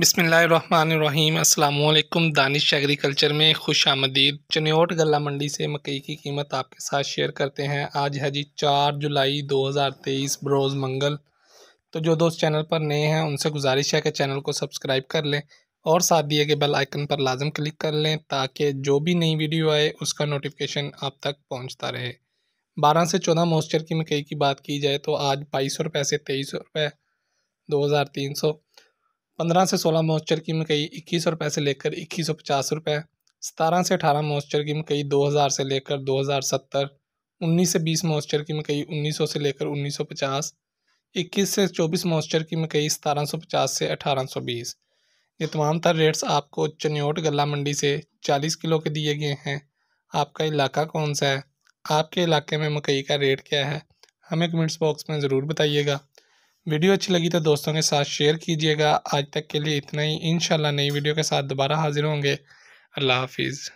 बिसमीम् अल्लाम दानिश एग्रीकल्चर में खुश आमदीद चनेट गला मंडी से मकई की कीमत आपके साथ शेयर करते हैं आज है जी चार जुलाई 2023 बरोज़ मंगल तो जो दोस्त चैनल पर नए हैं उनसे गुजारिश है कि चैनल को सब्सक्राइब कर लें और साथ दिए गए बेल आइकन पर लाजम क्लिक कर लें ताकि जो भी नई वीडियो आए उसका नोटिफिकेशन आप तक पहुँचता रहे बारह से चौदह मॉइस्चर की मकई की बात की जाए तो आज बाईस सौ रुपये से तेईस सौ रुपये दो हज़ार तीन सौ पंद्रह से सोलह मॉइस्चर की मकई इक्कीस रुपए से लेकर इक्कीस सौ पचास रुपये सतारह से अठारह मॉइस्चर की मकई दो हज़ार से लेकर दो हज़ार सत्तर उन्नीस से बीस मॉइस्चर की मकई उन्नीस सौ से लेकर उन्नीस सौ पचास इक्कीस से चौबीस मॉइस्चर की मकई सतारह सौ पचास से अठारह सौ बीस ये तमाम तर रेट्स आपको चन्योट गला मंडी से चालीस किलो के दिए गए हैं आपका इलाका कौन सा है आपके इलाके में मकई का रेट क्या है हमें कमेंट्स बॉक्स में ज़रूर बताइएगा वीडियो अच्छी लगी तो दोस्तों के साथ शेयर कीजिएगा आज तक के लिए इतना ही इन नई वीडियो के साथ दोबारा हाजिर होंगे अल्लाह हाफिज़